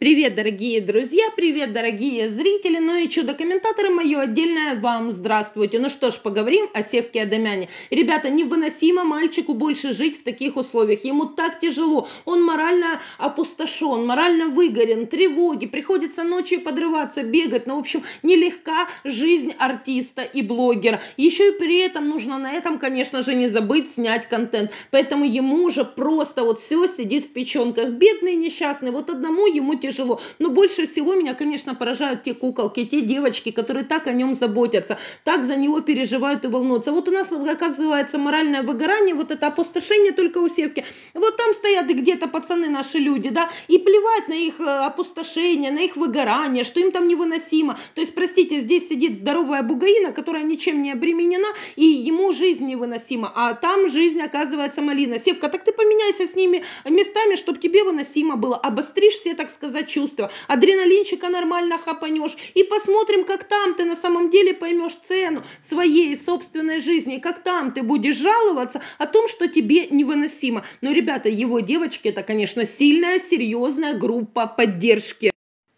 Привет, дорогие друзья, привет, дорогие зрители, ну и чудо-комментаторы, мое отдельное вам здравствуйте. Ну что ж, поговорим о Севке Адамяне. Ребята, невыносимо мальчику больше жить в таких условиях, ему так тяжело, он морально опустошен, морально выгорен, тревоги, приходится ночью подрываться, бегать, ну в общем, нелегка жизнь артиста и блогера. Еще и при этом нужно на этом, конечно же, не забыть снять контент, поэтому ему уже просто вот все сидит в печенках. Бедный, несчастный, вот одному ему тяжело тяжело. Но больше всего меня, конечно, поражают те куколки, те девочки, которые так о нем заботятся, так за него переживают и волнуются. Вот у нас, оказывается, моральное выгорание, вот это опустошение только у севки. Вот там стоят и где-то пацаны наши люди, да, и плевать на их э, опустошение, на их выгорание, что им там невыносимо. То есть, простите, здесь сидит здоровая бугаина, которая ничем не обременена, и ему жизнь невыносима, а там жизнь оказывается малина. Севка, так ты поменяйся с ними местами, чтобы тебе выносимо было. Обостришь все, так сказать, за чувства. Адреналинчика нормально хапанешь. И посмотрим, как там ты на самом деле поймешь цену своей собственной жизни. Как там ты будешь жаловаться о том, что тебе невыносимо. Но, ребята, его девочки, это, конечно, сильная, серьезная группа поддержки.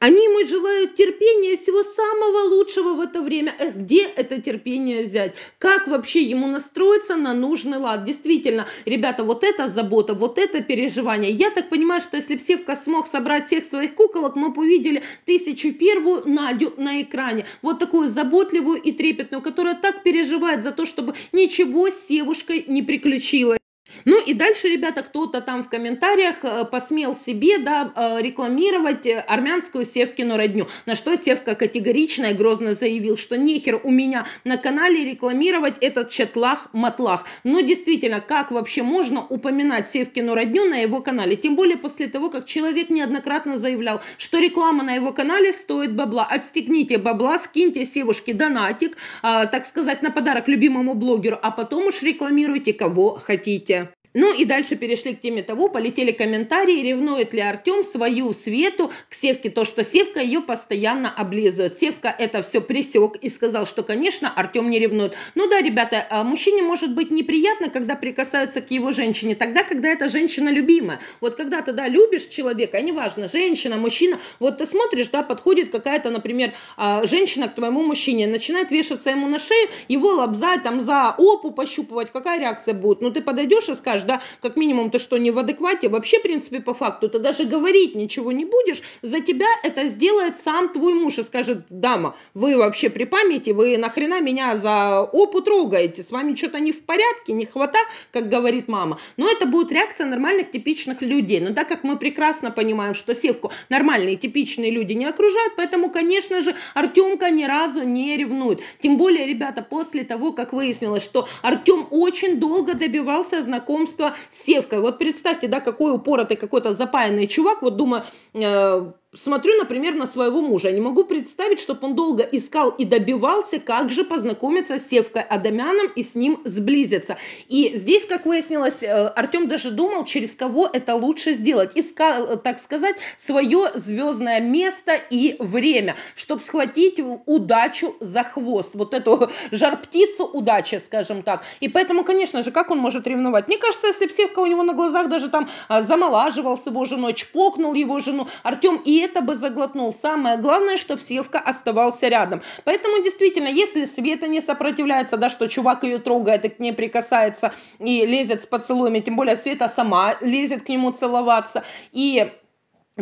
Они ему желают терпения всего самого лучшего в это время. Эх, где это терпение взять? Как вообще ему настроиться на нужный лад? Действительно, ребята, вот это забота, вот это переживание. Я так понимаю, что если Псевка смог собрать всех своих куколок, мы бы увидели тысячу первую Надю на экране. Вот такую заботливую и трепетную, которая так переживает за то, чтобы ничего с Севушкой не приключилось. Ну и дальше, ребята, кто-то там в комментариях э, посмел себе да, э, рекламировать э, армянскую Севкину родню, на что Севка категорично и грозно заявил, что нехер у меня на канале рекламировать этот чатлах-матлах. Но ну, действительно, как вообще можно упоминать Севкину родню на его канале? Тем более после того, как человек неоднократно заявлял, что реклама на его канале стоит бабла. Отстегните бабла, скиньте Севушке донатик, так сказать, на подарок любимому блогеру, а потом уж рекламируйте кого хотите. Ну и дальше перешли к теме того, полетели комментарии, ревнует ли Артем свою Свету к Севке, то, что Севка ее постоянно облизывает. Севка это все пресек и сказал, что, конечно, Артем не ревнует. Ну да, ребята, а мужчине может быть неприятно, когда прикасаются к его женщине, тогда, когда эта женщина любимая. Вот когда ты, да, любишь человека, а неважно, женщина, мужчина, вот ты смотришь, да, подходит какая-то, например, а, женщина к твоему мужчине, начинает вешаться ему на шею, его лобзать, там, за опу пощупывать, какая реакция будет? Ну ты подойдешь и скажешь, понимаешь, да, как минимум ты что, не в адеквате, вообще, в принципе, по факту, ты даже говорить ничего не будешь, за тебя это сделает сам твой муж и скажет, дама, вы вообще при памяти, вы нахрена меня за опу трогаете, с вами что-то не в порядке, не хвата, как говорит мама. Но это будет реакция нормальных, типичных людей. Но так как мы прекрасно понимаем, что Севку нормальные, типичные люди не окружают, поэтому, конечно же, Артемка ни разу не ревнует. Тем более, ребята, после того, как выяснилось, что Артем очень долго добивался знакомства знакомство с Севкой. Вот представьте, да, какой упоротый какой-то запаянный чувак, вот думаю, э, смотрю, например, на своего мужа. Я не могу представить, чтобы он долго искал и добивался, как же познакомиться с Севкой Адамяном и с ним сблизиться. И здесь, как выяснилось, э, Артем даже думал, через кого это лучше сделать. Искал, так сказать, свое звездное место и время, чтобы схватить удачу за хвост. Вот эту жар-птицу удачи, скажем так. И поэтому, конечно же, как он может ревновать? Мне кажется, если бы Севка у него на глазах даже там а, замолаживался его женой, чпокнул его жену, Артем и это бы заглотнул. Самое главное, чтобы Севка оставался рядом. Поэтому, действительно, если Света не сопротивляется, да, что чувак ее трогает и к ней прикасается и лезет с поцелуями, тем более Света сама лезет к нему целоваться, и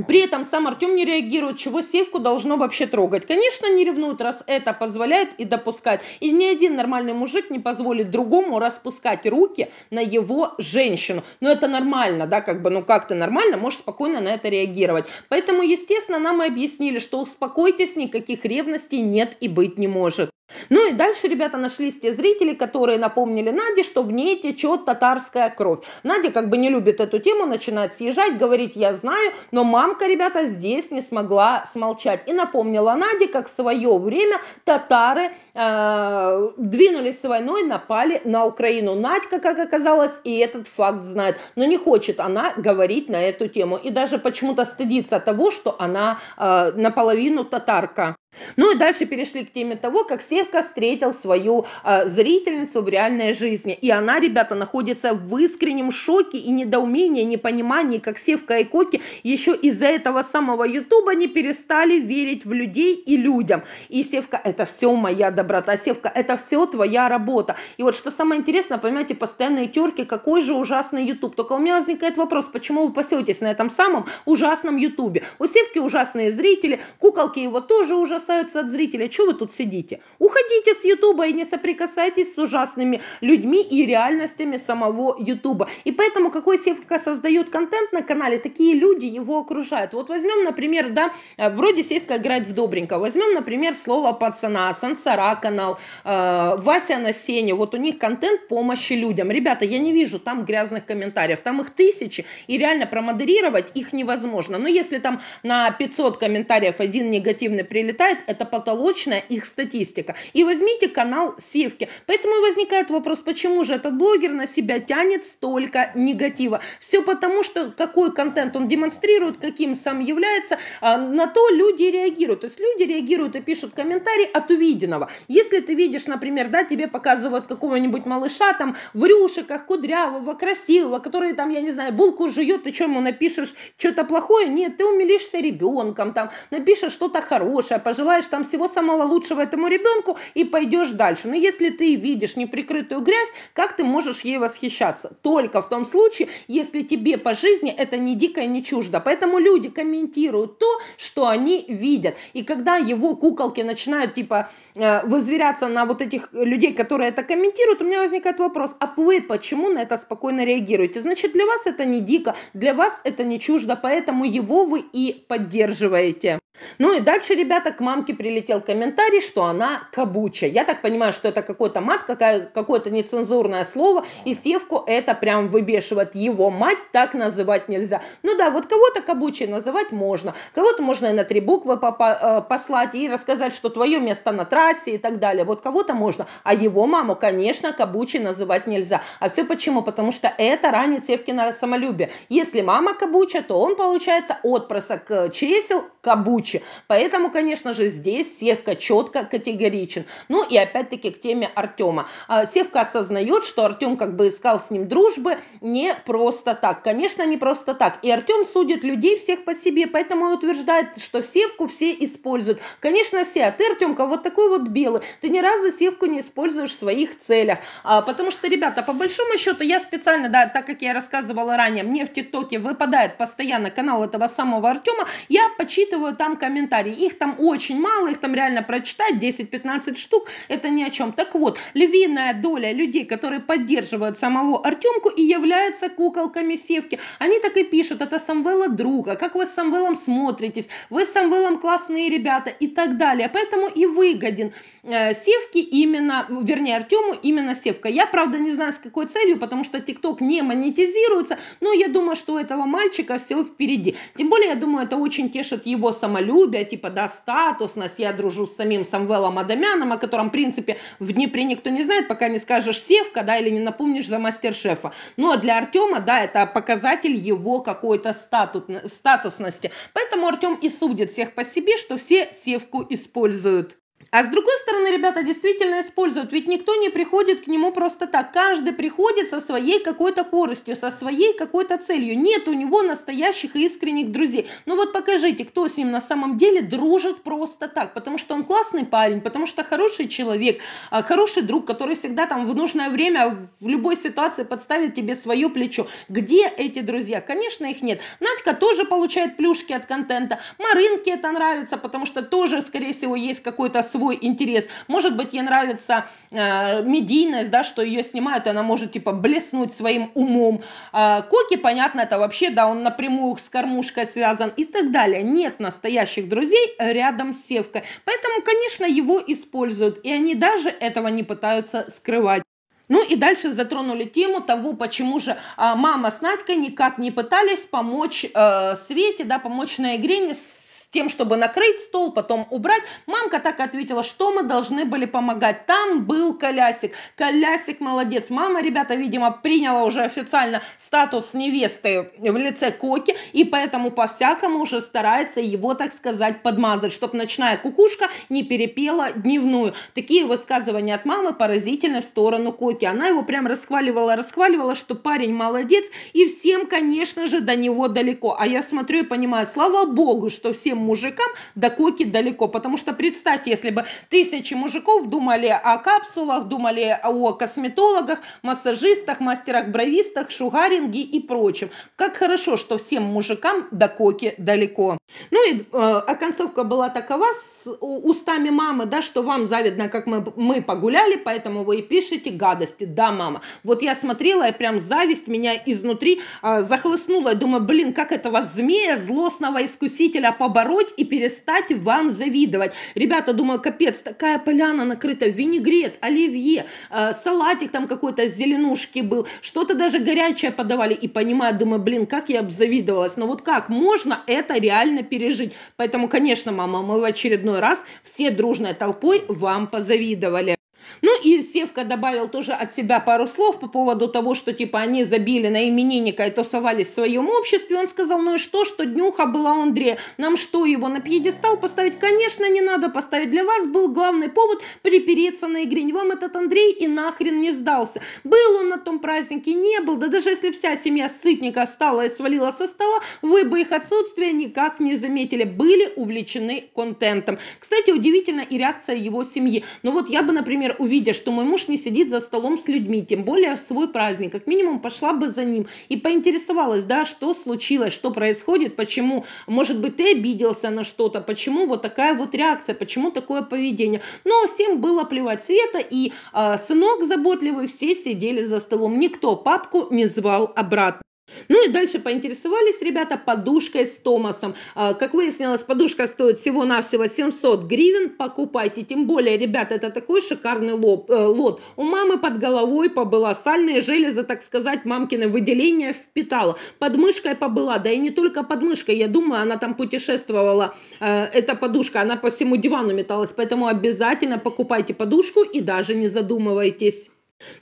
при этом сам Артем не реагирует, чего Севку должно вообще трогать. Конечно, не ревнует, раз это позволяет и допускает. И ни один нормальный мужик не позволит другому распускать руки на его женщину. Но это нормально, да, как бы, ну как ты нормально, можешь спокойно на это реагировать. Поэтому, естественно, нам и объяснили, что успокойтесь, никаких ревностей нет и быть не может. Ну и дальше ребята нашлись те зрители, которые напомнили Наде, в ней течет татарская кровь. Надя как бы не любит эту тему, начинает съезжать, говорит, «я знаю», но мамка, ребята, здесь не смогла смолчать. И напомнила Наде, как в свое время татары э, двинулись с войной, напали на Украину. Надька, как оказалось, и этот факт знает. Но не хочет она говорить на эту тему. И даже почему-то стыдится того, что она э, наполовину татарка. Ну и дальше перешли к теме того, как все Севка встретил свою э, зрительницу в реальной жизни. И она, ребята, находится в искреннем шоке и недоумении, непонимании, как Севка и Коки еще из-за этого самого Ютуба не перестали верить в людей и людям. И Севка, это все моя доброта, Севка, это все твоя работа. И вот что самое интересное, понимаете, постоянные терки, какой же ужасный Ютуб. Только у меня возникает вопрос, почему вы пасетесь на этом самом ужасном Ютубе? У Севки ужасные зрители, куколки его тоже ужасаются от зрителя. Чего вы тут сидите? У Уходите с Ютуба и не соприкасайтесь с ужасными людьми и реальностями самого Ютуба. И поэтому, какой Севка создает контент на канале, такие люди его окружают. Вот возьмем, например, да, э, вроде Севка играет в добренько. Возьмем, например, слово пацана, Сансара канал, э, Вася на сене. Вот у них контент помощи людям. Ребята, я не вижу там грязных комментариев. Там их тысячи, и реально промодерировать их невозможно. Но если там на 500 комментариев один негативный прилетает, это потолочная их статистика и возьмите канал Севки. Поэтому возникает вопрос, почему же этот блогер на себя тянет столько негатива. Все потому, что какой контент он демонстрирует, каким сам является, а, на то люди реагируют. То есть люди реагируют и пишут комментарии от увиденного. Если ты видишь, например, да, тебе показывают какого-нибудь малыша там в рюшиках, кудрявого, красивого, который там, я не знаю, булку жует, ты что ему напишешь что-то плохое? Нет, ты умилишься ребенком, там напишешь что-то хорошее, пожелаешь там всего самого лучшего этому ребенку, стенку и пойдешь дальше. Но если ты видишь неприкрытую грязь, как ты можешь ей восхищаться? Только в том случае, если тебе по жизни это не дико и не чуждо. Поэтому люди комментируют то, что они видят. И когда его куколки начинают типа э, возверяться на вот этих людей, которые это комментируют, у меня возникает вопрос, а вы почему на это спокойно реагируете? Значит, для вас это не дико, для вас это не чуждо, поэтому его вы и поддерживаете. Ну и дальше, ребята, к мамке прилетел комментарий, что она кабуча. Я так понимаю, что это какой-то мат, какое-то нецензурное слово, и Севку это прям выбешивает. Его мать так называть нельзя. Ну да, вот кого-то кабучей называть можно. Кого-то можно и на три буквы э, послать и рассказать, что твое место на трассе и так далее. Вот кого-то можно. А его маму, конечно, кабучей называть нельзя. А все почему? Потому что это ранит Севкина самолюбие. Если мама кабуча, то он, получается, отпросок э, чресел кабуча круче. Поэтому, конечно же, здесь Севка четко категоричен. Ну и опять-таки к теме Артема. А, севка осознает, что Артем как бы искал с ним дружбы не просто так. Конечно, не просто так. И Артем судит людей всех по себе, поэтому и утверждает, что Севку все используют. Конечно, все. А ты, Артемка, вот такой вот белый. Ты ни разу Севку не используешь в своих целях. А, потому что, ребята, по большому счету, я специально, да, так как я рассказывала ранее, мне в ТикТоке выпадает постоянно канал этого самого Артема, я почитываю там комментарии. Их там очень мало, их там реально прочитать, 10-15 штук, это ни о чем. Так вот, львиная доля людей, которые поддерживают самого Артемку и являются куколками Севки, они так и пишут, это Самвела друга, как вы с Самвелом смотритесь, вы с Самвелом классные ребята и так далее. Поэтому и выгоден э, Севке именно, вернее Артему именно Севка. Я, правда, не знаю с какой целью, потому что ТикТок не монетизируется, но я думаю, что у этого мальчика все впереди. Тем более, я думаю, это очень тешит его самолюбие самолюбия, типа, да, статусность, я дружу с самим Самвелом Адамяном, о котором, в принципе, в Днепре никто не знает, пока не скажешь Севка, да, или не напомнишь за мастер-шефа. Но ну, а для Артема, да, это показатель его какой-то статус, статусности. Поэтому Артем и судит всех по себе, что все Севку используют. А с другой стороны, ребята действительно используют, ведь никто не приходит к нему просто так. Каждый приходит со своей какой-то коростью, со своей какой-то целью. Нет у него настоящих искренних друзей. Ну вот покажите, кто с ним на самом деле дружит просто так, потому что он классный парень, потому что хороший человек, а, хороший друг, который всегда там в нужное время в любой ситуации подставит тебе свое плечо. Где эти друзья? Конечно, их нет. Надька тоже получает плюшки от контента. Маринке это нравится, потому что тоже, скорее всего, есть какой-то свой свой интерес. Может быть, ей нравится э, медийность, да, что ее снимают, она может, типа, блеснуть своим умом. Э, Коки, понятно, это вообще, да, он напрямую с кормушкой связан и так далее. Нет настоящих друзей рядом с Севкой. Поэтому, конечно, его используют, и они даже этого не пытаются скрывать. Ну и дальше затронули тему того, почему же а, мама с Надькой никак не пытались помочь э, Свете, да, помочь на игре с тем, чтобы накрыть стол, потом убрать. Мамка так ответила, что мы должны были помогать. Там был колясик. Колясик молодец. Мама, ребята, видимо, приняла уже официально статус невесты в лице Коки, и поэтому по-всякому уже старается его, так сказать, подмазать, чтобы ночная кукушка не перепела дневную. Такие высказывания от мамы поразительны в сторону Коки. Она его прям расхваливала, расхваливала, что парень молодец, и всем, конечно же, до него далеко. А я смотрю и понимаю, слава богу, что всем всем мужикам до коки далеко. Потому что представьте, если бы тысячи мужиков думали о капсулах, думали о косметологах, массажистах, мастерах-бровистах, шугаринге и прочем. Как хорошо, что всем мужикам до коки далеко. Ну и э, оконцовка а была такова с устами мамы, да, что вам завидно, как мы, мы погуляли, поэтому вы и пишете гадости. Да, мама. Вот я смотрела, и прям зависть меня изнутри э, захлестнула. Я думаю, блин, как этого змея, злостного искусителя побороть побороть и перестать вам завидовать. Ребята, думаю, капец, такая поляна накрыта, винегрет, оливье, э, салатик там какой-то с зеленушки был, что-то даже горячее подавали. И понимаю, думаю, блин, как я обзавидовалась. Но вот как можно это реально пережить? Поэтому, конечно, мама, мы в очередной раз все дружной толпой вам позавидовали. Ну и Севка добавил тоже от себя пару слов по поводу того, что типа они забили на именинника и тусовались в своем обществе. Он сказал, ну и что, что днюха была у Андрея? Нам что, его на пьедестал поставить? Конечно, не надо поставить. Для вас был главный повод припереться на Игрень. Вам этот Андрей и нахрен не сдался. Был он на том празднике, не был. Да даже если вся семья сытника стала и свалила со стола, вы бы их отсутствие никак не заметили. Были увлечены контентом. Кстати, удивительно и реакция его семьи. Но ну вот я бы, например, увидя, что мой муж не сидит за столом с людьми, тем более в свой праздник, как минимум пошла бы за ним и поинтересовалась, да, что случилось, что происходит, почему, может быть, ты обиделся на что-то, почему вот такая вот реакция, почему такое поведение. Но всем было плевать. Света и э, сынок заботливый все сидели за столом. Никто папку не звал обратно. Ну и дальше поинтересовались ребята подушкой с Томасом. А, как выяснилось, подушка стоит всего-навсего 700 гривен. Покупайте. Тем более, ребята, это такой шикарный лоб, э, лот. У мамы под головой побыла сальные железы, так сказать, мамкины выделения впитала. Под мышкой побыла. Да и не только под Я думаю, она там путешествовала. Э, эта подушка, она по всему дивану металась. Поэтому обязательно покупайте подушку и даже не задумывайтесь.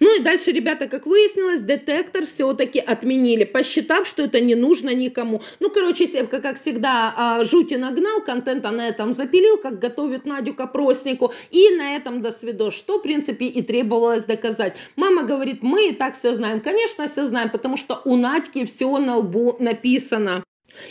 Ну и дальше, ребята, как выяснилось, детектор все-таки отменили, посчитав, что это не нужно никому. Ну, короче, Севка, как всегда, а, жути нагнал, контента на этом запилил, как готовит Надю к опроснику. И на этом до свидос, что, в принципе, и требовалось доказать. Мама говорит, мы и так все знаем. Конечно, все знаем, потому что у Надьки все на лбу написано.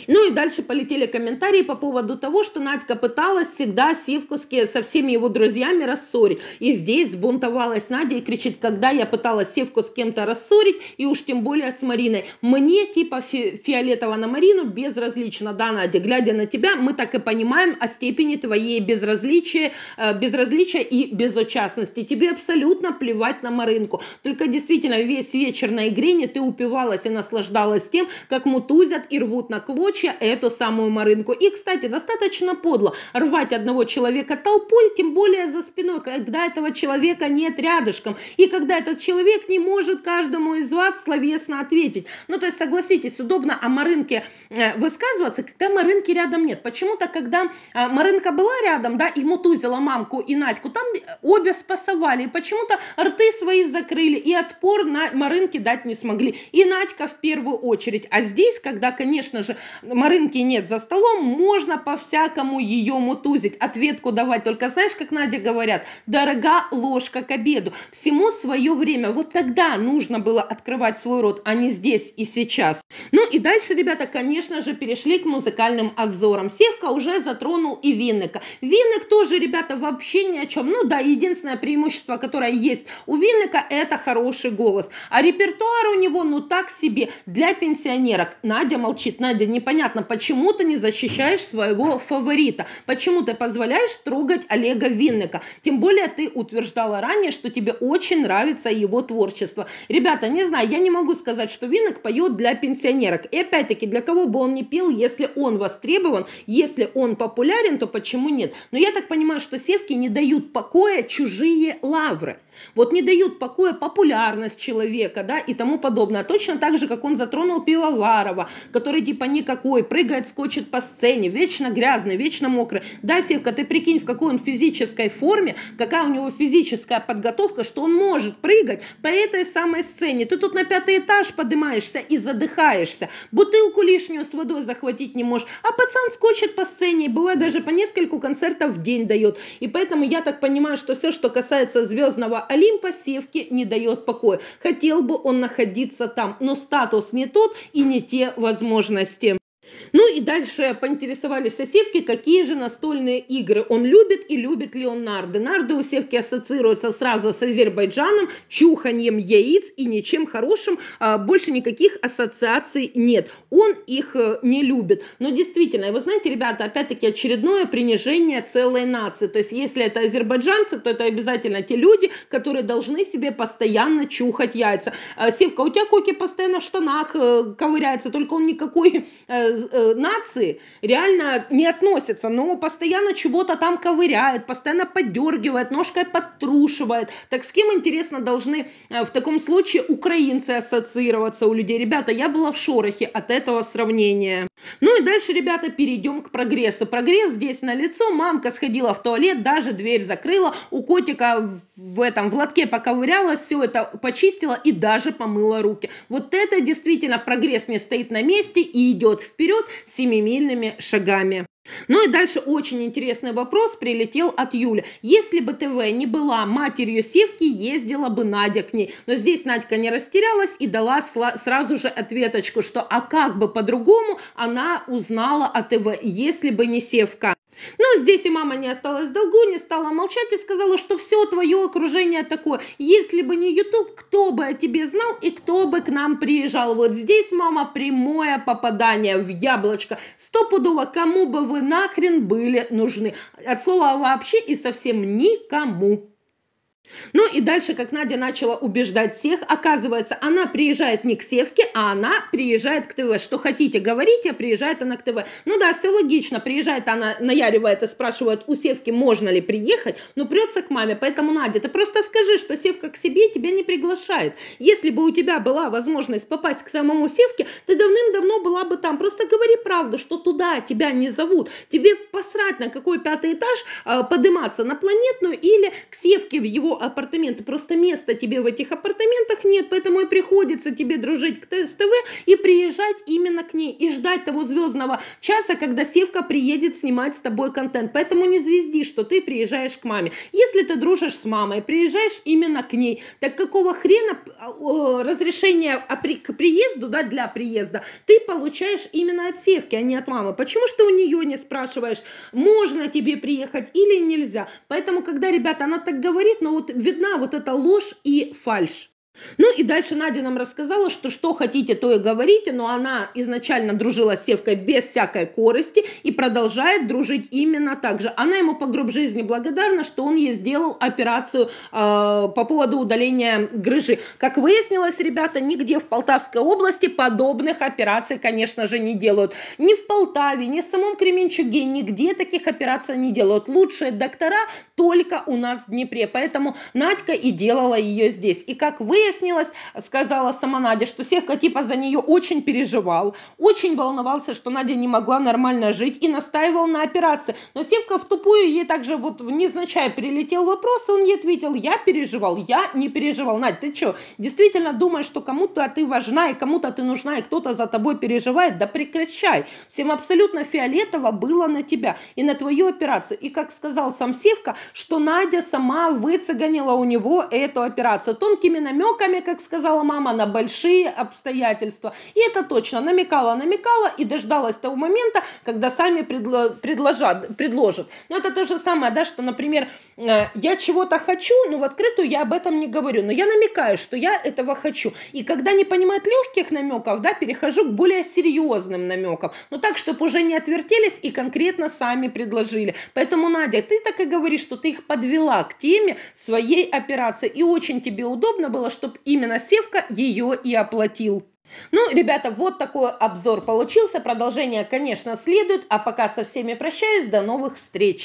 Ну и дальше полетели комментарии по поводу того, что Надька пыталась всегда Севковски со всеми его друзьями рассорить. И здесь сбунтовалась Надя и кричит, когда я пыталась Севку с кем-то рассорить, и уж тем более с Мариной. Мне типа фи Фиолетова на Марину безразлично. Да, Надя, глядя на тебя, мы так и понимаем о степени твоей безразличия, э, безразличия и безучастности. Тебе абсолютно плевать на Маринку. Только действительно весь вечер на игре не ты упивалась и наслаждалась тем, как мутузят и рвут на клочья эту самую Марынку. И, кстати, достаточно подло рвать одного человека толпой, тем более за спиной, когда этого человека нет рядышком. И когда этот человек не может каждому из вас словесно ответить. Ну, то есть, согласитесь, удобно о Марынке э, высказываться, когда Марынки рядом нет. Почему-то, когда э, Марынка была рядом, да, и мутузила мамку и Надьку, там э, обе спасовали. И почему-то рты свои закрыли, и отпор на Марынке дать не смогли. И Надька в первую очередь. А здесь, когда, конечно же, же Марынки нет за столом, можно по-всякому ее мутузить, ответку давать. Только знаешь, как Надя говорят, дорога ложка к обеду. Всему свое время. Вот тогда нужно было открывать свой рот, а не здесь и сейчас. Ну и дальше, ребята, конечно же, перешли к музыкальным обзорам. Севка уже затронул и Винника. Винник тоже, ребята, вообще ни о чем. Ну да, единственное преимущество, которое есть у Винника, это хороший голос. А репертуар у него, ну так себе, для пенсионерок. Надя молчит. Надя, Непонятно, почему ты не защищаешь своего фаворита, почему ты позволяешь трогать Олега Винника. Тем более ты утверждала ранее, что тебе очень нравится его творчество. Ребята, не знаю, я не могу сказать, что Винник поет для пенсионерок. И опять-таки, для кого бы он не пел, если он востребован, если он популярен, то почему нет? Но я так понимаю, что севки не дают покоя чужие лавры. Вот не дают покоя популярность человека, да, и тому подобное. А точно так же, как он затронул Пивоварова, который типа не никакой, прыгает, скочит по сцене, вечно грязный, вечно мокрый. Да, Севка, ты прикинь, в какой он физической форме, какая у него физическая подготовка, что он может прыгать по этой самой сцене. Ты тут на пятый этаж поднимаешься и задыхаешься. Бутылку лишнюю с водой захватить не можешь. А пацан скочит по сцене, и бывает даже по нескольку концертов в день дает. И поэтому я так понимаю, что все, что касается звездного Олимпа, Севки не дает покоя. Хотел бы он находиться там, но статус не тот и не те возможности. Ну и дальше поинтересовались севки какие же настольные игры он любит и любит ли он нарды. Нарды у Севки ассоциируются сразу с Азербайджаном, чуханьем яиц и ничем хорошим. А, больше никаких ассоциаций нет. Он их э, не любит. Но действительно, вы знаете, ребята, опять-таки очередное принижение целой нации. То есть если это азербайджанцы, то это обязательно те люди, которые должны себе постоянно чухать яйца. Севка, «А у тебя Коки постоянно в штанах э, ковыряется, только он никакой э, Э, э, нации реально не относятся, но постоянно чего-то там ковыряет, постоянно поддергивает, ножкой подтрушивает. Так с кем, интересно, должны э, в таком случае украинцы ассоциироваться у людей? Ребята, я была в шорохе от этого сравнения. Ну и дальше, ребята, перейдем к прогрессу. Прогресс здесь на лицо. Мамка сходила в туалет, даже дверь закрыла. У котика в этом в лотке поковырялась, все это почистила и даже помыла руки. Вот это действительно прогресс не стоит на месте и идет вперед вперед семимильными шагами. Ну и дальше очень интересный вопрос прилетел от Юли. Если бы ТВ не была матерью Севки, ездила бы Надя к ней. Но здесь Надька не растерялась и дала сразу же ответочку, что а как бы по-другому она узнала о ТВ, если бы не Севка. Но здесь и мама не осталась в долгу, не стала молчать и сказала, что все твое окружение такое. Если бы не YouTube, кто бы о тебе знал и кто бы к нам приезжал. Вот здесь, мама, прямое попадание в яблочко. Стопудово, кому бы вы нахрен были нужны. От слова вообще и совсем никому. Ну и дальше, как Надя начала убеждать всех, оказывается, она приезжает не к Севке, а она приезжает к ТВ. Что хотите, говорите, а приезжает она к ТВ. Ну да, все логично. Приезжает она, наяривает и спрашивает у Севки, можно ли приехать, но прется к маме. Поэтому, Надя, ты просто скажи, что Севка к себе тебя не приглашает. Если бы у тебя была возможность попасть к самому Севке, ты давным-давно была бы там. Просто говори правду, что туда тебя не зовут. Тебе посрать на какой пятый этаж, а, подниматься на планетную или к Севке в его апартаменты. Просто места тебе в этих апартаментах нет, поэтому и приходится тебе дружить к ТСТВ и приезжать именно к ней, и ждать того звездного часа, когда Севка приедет снимать с тобой контент. Поэтому не звезди, что ты приезжаешь к маме. Если ты дружишь с мамой, приезжаешь именно к ней, так какого хрена а, разрешение к приезду, да, для приезда, ты получаешь именно от Севки, а не от мамы. Почему что у нее не спрашиваешь, можно тебе приехать или нельзя? Поэтому, когда, ребята, она так говорит, но вот вот видна вот эта ложь и фальш. Ну и дальше Надя нам рассказала, что что хотите, то и говорите, но она изначально дружила с Севкой без всякой корости и продолжает дружить именно так же. Она ему по гроб жизни благодарна, что он ей сделал операцию э, по поводу удаления грыжи. Как выяснилось, ребята, нигде в Полтавской области подобных операций, конечно же, не делают. Ни в Полтаве, ни в самом Кременчуге, нигде таких операций не делают. Лучшие доктора только у нас в Днепре, поэтому Надька и делала ее здесь. И как вы выяснилось, сказала сама Надя, что Севка типа за нее очень переживал, очень волновался, что Надя не могла нормально жить и настаивал на операции. Но Севка в тупую ей также вот незначай прилетел вопрос, и он ей ответил, я переживал, я не переживал. Надя, ты что, действительно думаешь, что кому-то ты важна и кому-то ты нужна, и кто-то за тобой переживает? Да прекращай. Всем абсолютно фиолетово было на тебя и на твою операцию. И как сказал сам Севка, что Надя сама выцеганила у него эту операцию. Тонкими намеками намеками, как сказала мама, на большие обстоятельства. И это точно намекала, намекала и дождалась того момента, когда сами предло, предложат, предложат. Но это то же самое, да, что, например, э, я чего-то хочу, но в открытую я об этом не говорю, но я намекаю, что я этого хочу. И когда не понимают легких намеков, да, перехожу к более серьезным намекам. Но ну так, чтобы уже не отвертелись и конкретно сами предложили. Поэтому, Надя, ты так и говоришь, что ты их подвела к теме своей операции. И очень тебе удобно было, чтобы именно Севка ее и оплатил. Ну, ребята, вот такой обзор получился. Продолжение, конечно, следует. А пока со всеми прощаюсь. До новых встреч!